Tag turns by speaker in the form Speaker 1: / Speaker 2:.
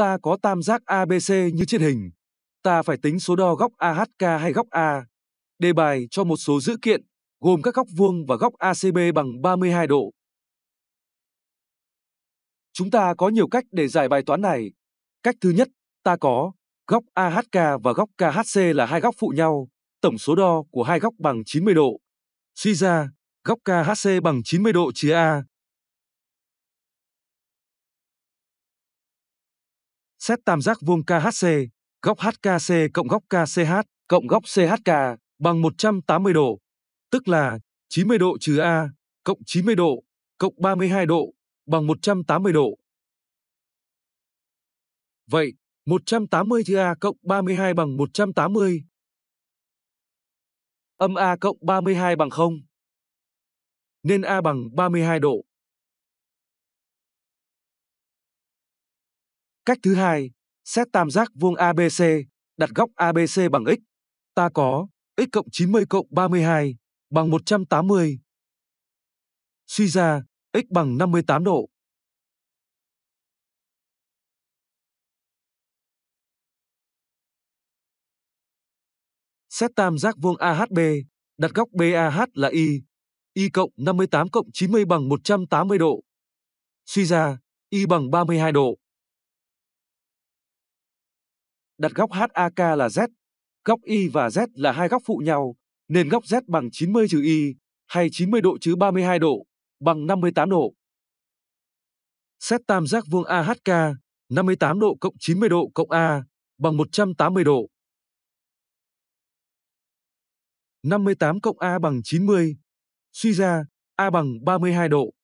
Speaker 1: ta có tam giác ABC
Speaker 2: như trên hình. Ta phải tính số đo góc AHK hay góc A. Đề bài cho một số dữ kiện gồm các góc vuông và góc ACB bằng 32 độ. Chúng ta có nhiều cách để giải bài toán này. Cách thứ nhất, ta có góc AHK và góc KHC là hai góc phụ nhau, tổng số đo của hai góc bằng 90 độ. Suy ra, góc KHC bằng 90 độ chia A,
Speaker 1: Xét tam giác vuông
Speaker 2: KHC, góc HKC cộng góc KCH cộng góc CHK bằng 180 độ, tức là 90 độ trừ A cộng 90 độ cộng 32
Speaker 1: độ bằng 180 độ. Vậy, 180 trừ A cộng 32 bằng 180. Âm A cộng 32 bằng 0. Nên A bằng 32 độ. Cách thứ hai, xét tam giác
Speaker 2: vuông ABC, đặt góc ABC bằng x. Ta có x cộng 90 cộng 32 bằng 180. Suy ra, x bằng
Speaker 1: 58 độ. Xét tam giác vuông AHB, đặt góc BAH là y, y cộng 58 cộng 90 bằng 180 độ. Suy ra, y bằng 32 độ
Speaker 2: đặt góc HAK là Z, góc Y và Z là hai góc phụ nhau, nên góc Z bằng 90 trừ Y, hay 90 độ chứ 32 độ, bằng 58 độ. Xét tam giác vuông AHK, 58 độ cộng 90 độ cộng A,
Speaker 1: bằng 180 độ. 58 cộng A bằng 90. Suy ra, A bằng 32 độ.